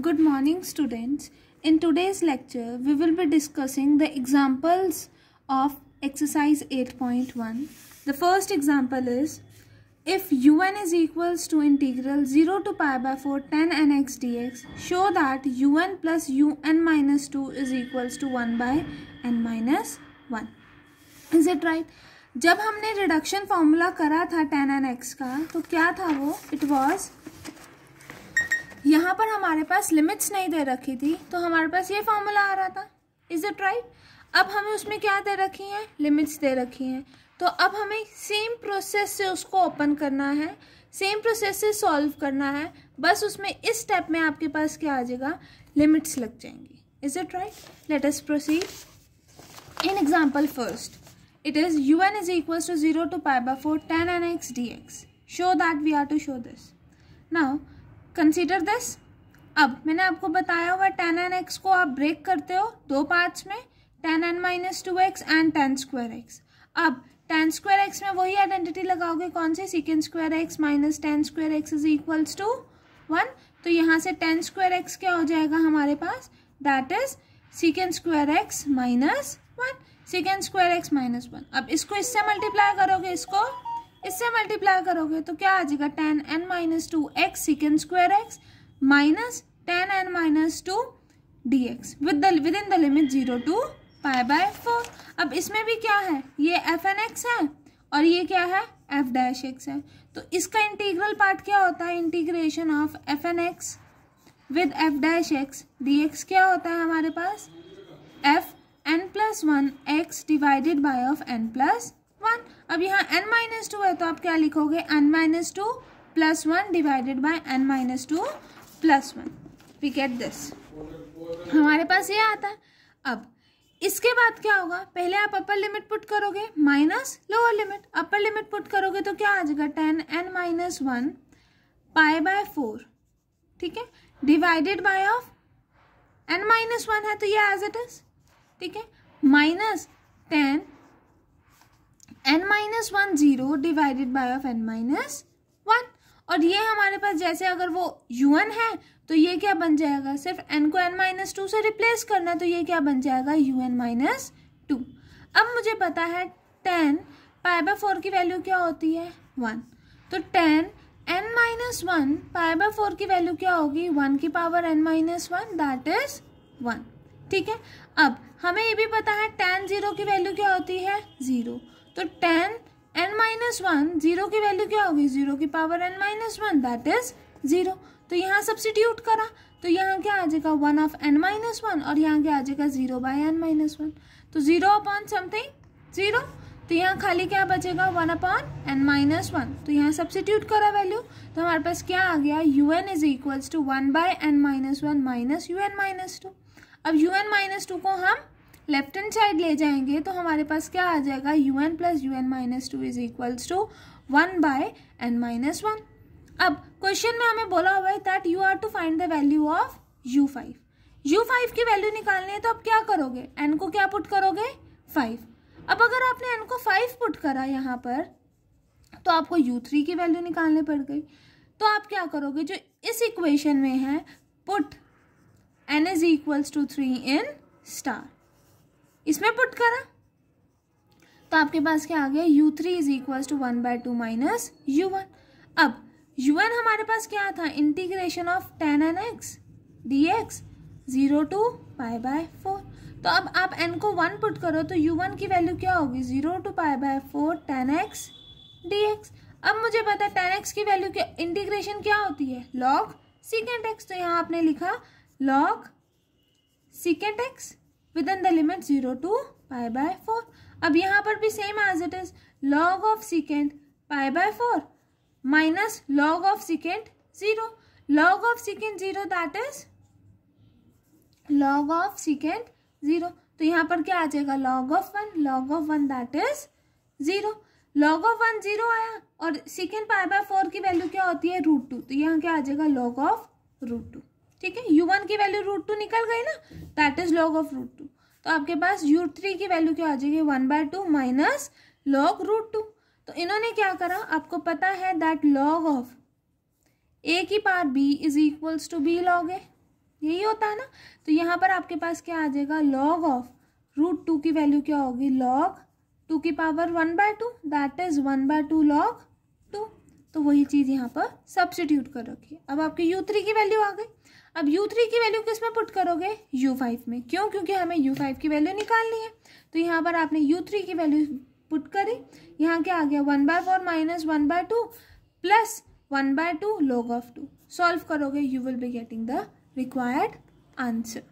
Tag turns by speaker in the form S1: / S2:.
S1: Good morning students. In today's lecture, we will be discussing the examples of exercise 8.1. The first example is, if un is equals to integral 0 to pi by 4 tan nx dx, show that un plus un minus 2 is equals to 1 by n minus 1. Is it right? जब हमने reduction formula करा था tan nx का तो क्या था वो it was यहाँ पर हमारे पास लिमिट्स नहीं दे रखी थी तो हमारे पास ये फॉर्मूला आ रहा था इज इट राइट अब हमें उसमें क्या दे रखी हैं लिमिट्स दे रखी हैं तो अब हमें सेम प्रोसेस से उसको ओपन करना है सेम प्रोसेस से सॉल्व करना है बस उसमें इस स्टेप में आपके पास क्या आ जाएगा लिमिट्स लग जाएंगी is it right let us proceed in example first it is u n is equal to zero to pi by four tan n x d x show that we are to show this now consider this अब मैंने आपको बताया हुआ ten n x को आप break करते हो दो पार्ट्स में tan n minus two x and tan square x अब टेन स्क्वायर एक्स में वही आइडेंटिटी लगाओगे कौन से sec square x minus tan square x is equals to one तो यहाँ से टेन स्क्वायर एक्स क्या हो जाएगा हमारे पास that is sec square x minus one sec square x minus one अब इसको इससे मल्टीप्लाई करोगे इसको इससे मल्टीप्लाई करोगे तो क्या आ जाएगा tan n minus two x sec square x minus tan n minus two d x with with in the limit zero to pi by four अब इसमें भी क्या है ये एफ एन एक्स है और ये क्या है एफ डैश एक्स है तो इसका इंटीग्रल पार्ट क्या होता है integration of f n x with f dash x d x क्या होता है हमारे पास f n plus one x divided by of n plus one अब यहाँ एन माइनस टू है तो आप क्या लिखोगे n minus two plus one divided by n minus two plus one we get this हमारे पास ये आता है अब इसके बाद क्या होगा पहले आप अपर लिमिट पुट करोगे minus lower limit upper limit put करोगे तो क्या आ जाएगा tan n minus one pi by four ठीक है divided by of n minus one है तो ये एज इट इज ठीक है minus tan n minus one zero divided by of n minus one और ये हमारे पास जैसे अगर वो यू एन है तो ये क्या बन जाएगा सिर्फ एन को एन माइनस टू से रिप्लेस करना तो ये क्या बन जाएगा यू एन माइनस टू अब मुझे पता है टेन पाई बाय फोर की वैल्यू क्या होती है वन तो tan n minus one pi by four की वैल्यू क्या होगी वन की power n minus one that is one ठीक है अब हमें ये भी पता है टेन जीरो की वैल्यू क्या होती है ज़ीरो तो tan n minus one zero की वैल्यू क्या होगी जीरो की power n minus one that is zero तो यहाँ सब्सिट्यूट करा तो यहाँ क्या आ जाएगा one of n minus one और यहाँ क्या आ जाएगा zero by n minus one तो जीरो अपॉन समथिंग जीरो तो यहाँ खाली क्या बचेगा one upon n minus one तो यहाँ सब्सिट्यूट करा वैल्यू तो हमारे पास क्या आ गया u n is equals to one by n minus one minus u n minus two अब यू एन माइनस टू को हम लेफ्ट हैंड साइड ले जाएंगे तो हमारे पास क्या आ जाएगा u n plus u n minus two is equals to one by n minus one अब क्वेश्चन में हमें बोला हुआ है that you are to find the value of u five u five की वैल्यू निकालनी है तो आप क्या करोगे एन को क्या पुट करोगे फाइव अब अगर आपने एन को फाइव पुट करा यहाँ पर तो आपको यू थ्री की वैल्यू निकालनी पड़ गई तो आप क्या करोगे जो इस इक्वेशन में है put n is equals to three in star इसमें पुट करा तो आपके पास क्या आ गया u three is equal to one by two minus u one अब यू वन हमारे पास क्या था integration of tan n x d x zero to five by four तो अब आप एन को वन पुट करो तो यू वन की वैल्यू क्या होगी zero to five by four tan x d x अब मुझे पता है टेन एक्स की वैल्यू क्या इंटीग्रेशन क्या होती है लॉग सिकेंड एक्स तो यहाँ आपने लिखा log sec x with in the limit zero to pi by four अब यहाँ पर भी same as it is log of sec pi by four minus log of sec zero log of sec zero that is log of sec zero तो यहाँ पर क्या आ जाएगा log of one log of one that is zero log of one zero आया और sec pi by four की value क्या होती है रूट टू तो यहाँ क्या आ जाएगा लॉग ऑफ रूट टू ठीक है यू वन की वैल्यू रूट टू निकल गई ना that is log of root two तो आपके पास यू थ्री की वैल्यू क्या आ जाएगी one by two minus log root two तो इन्होंने क्या करा आपको पता है दैट लॉग ऑफ ए की पार b is equals to b log a यही होता है ना तो यहाँ पर आपके पास क्या आ जाएगा लॉग ऑफ रूट टू की वैल्यू क्या होगी लॉग टू की power one by two that is one by two log तो वही चीज़ यहाँ पर सब्सिट्यूट कर रखिए अब आपकी यू थ्री की वैल्यू आ गई अब यू थ्री की वैल्यू किस में पुट करोगे यू फाइव में क्यों क्योंकि हमें यू फाइव की वैल्यू निकालनी है तो यहाँ पर आपने यू थ्री की वैल्यू पुट करी यहाँ क्या आ गया one by four minus one by two plus one by two log of two solve करोगे you will be getting the required answer